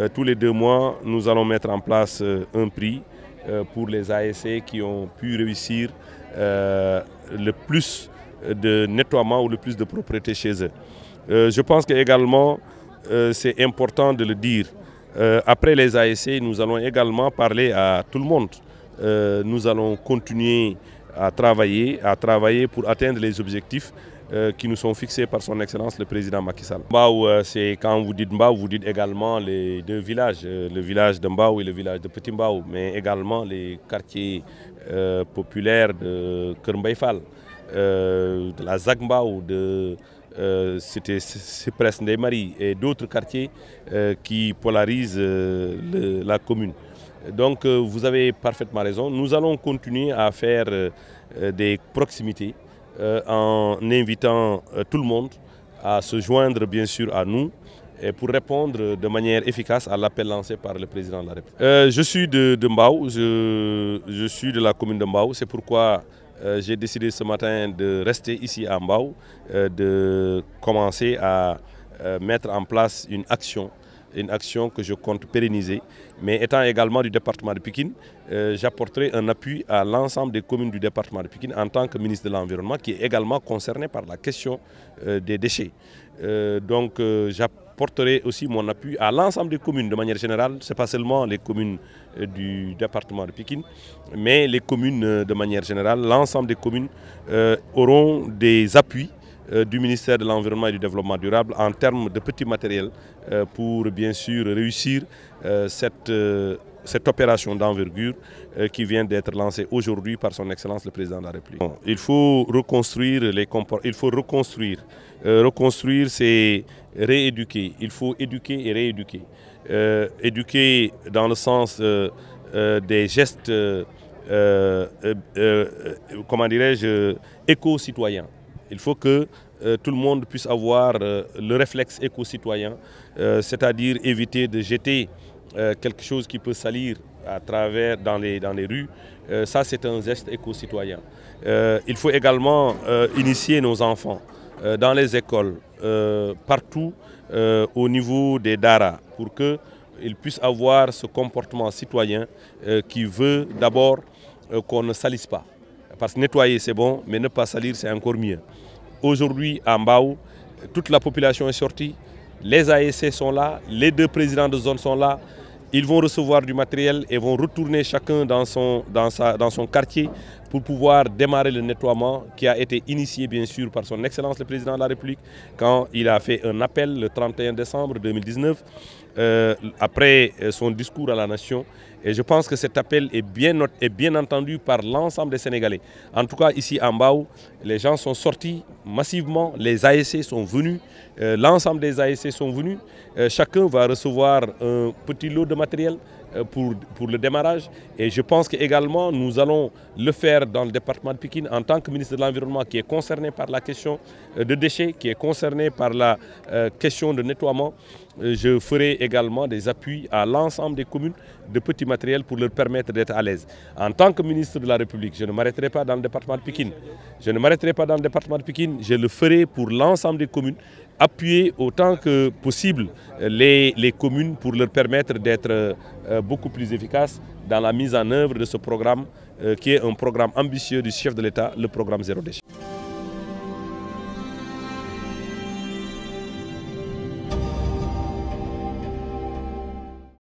Euh, tous les deux mois, nous allons mettre en place euh, un prix euh, pour les ASC qui ont pu réussir le plus de nettoiement ou le plus de propriété chez eux. je pense que également, c'est important de le dire. après les ASC, nous allons également parler à tout le monde. nous allons continuer à travailler, à travailler pour atteindre les objectifs euh, qui nous sont fixés par son excellence le président Macky Sall. Mbaou, euh, c'est quand vous dites Mbaou, vous dites également les deux villages, euh, le village de Mbaou et le village de Petit Mbaou, mais également les quartiers populaires de Kermbaïfal, de la Zag de euh, c'était et d'autres quartiers qui polarisent la commune. Donc vous avez parfaitement raison, nous allons continuer à faire des proximités euh, en invitant euh, tout le monde à se joindre bien sûr à nous et pour répondre de manière efficace à l'appel lancé par le président de la République. Euh, je suis de, de Mbao, je, je, suis de la commune de Mbao, c'est pourquoi j'ai décidé ce matin de rester ici à Mbao, de commencer à mettre en place une action une action que je compte pérenniser. Mais étant également du département de Pékin, euh, j'apporterai un appui à l'ensemble des communes du département de Pékin en tant que ministre de l'Environnement qui est également concerné par la question euh, des déchets. Euh, donc j'apporterai aussi mon appui à l'ensemble des communes de manière générale. Ce n'est pas seulement les communes du département de Pékin, mais les communes de manière générale, l'ensemble des communes auront des appuis euh, du ministère de l'Environnement et du Développement durable en termes de petits matériels euh, pour bien sûr réussir euh, cette, cette opération d'envergure qui vient d'être lancée aujourd'hui par son Excellence le Président de la République. Il faut reconstruire les il faut reconstruire. reconstruire, c'est rééduquer. Il faut éduquer et rééduquer. éduquer dans le sens des gestes, comment dirais-je, éco-citoyens. Il faut que euh, tout le monde puisse avoir euh, le réflexe éco-citoyen, euh, c'est-à-dire éviter de jeter quelque chose qui peut salir à travers dans les, dans les rues. ça, c'est un geste éco-citoyen. il faut également initier nos enfants dans les écoles, partout au niveau des DARA, pour qu'ils puissent avoir ce comportement citoyen qui veut d'abord qu'on ne salisse pas. Parce que nettoyer, c'est bon, mais ne pas salir, c'est encore mieux. Aujourd'hui, à Mbaou, toute la population est sortie, les ASC sont là, les deux présidents de zone sont là. Ils vont recevoir du matériel et vont retourner chacun dans son, dans dans son quartier pour pouvoir démarrer le nettoiement qui a été initié bien sûr par son Excellence le Président de la République quand il a fait un appel le 31 décembre 2019 euh, après euh, son discours à la nation. Et je pense que cet appel est bien, entendu par l'ensemble des Sénégalais. En tout cas, ici en Mbao, les gens sont sortis massivement, les ASC sont venus, euh, l'ensemble des ASC sont venus. chacun va recevoir un petit lot de matériel. Euh, pour, le démarrage. Et je pense qu'également, nous allons le faire dans le département de Pékin en tant que ministre de l'Environnement qui est concerné par la question euh, de déchets, qui est concerné par la euh, question de nettoiement. Je ferai également des appuis à l'ensemble des communes de petits matériels pour leur permettre d'être à l'aise. En tant que ministre de la République, je ne m'arrêterai pas dans le département de Pékin. Je ne m'arrêterai pas dans le département de Pékin, je le ferai pour l'ensemble des communes appuyer autant que possible les, communes pour leur permettre d'être euh, beaucoup plus efficaces dans la mise en œuvre de ce programme euh, qui est un programme ambitieux du chef de l'État, le programme Zéro Déchet.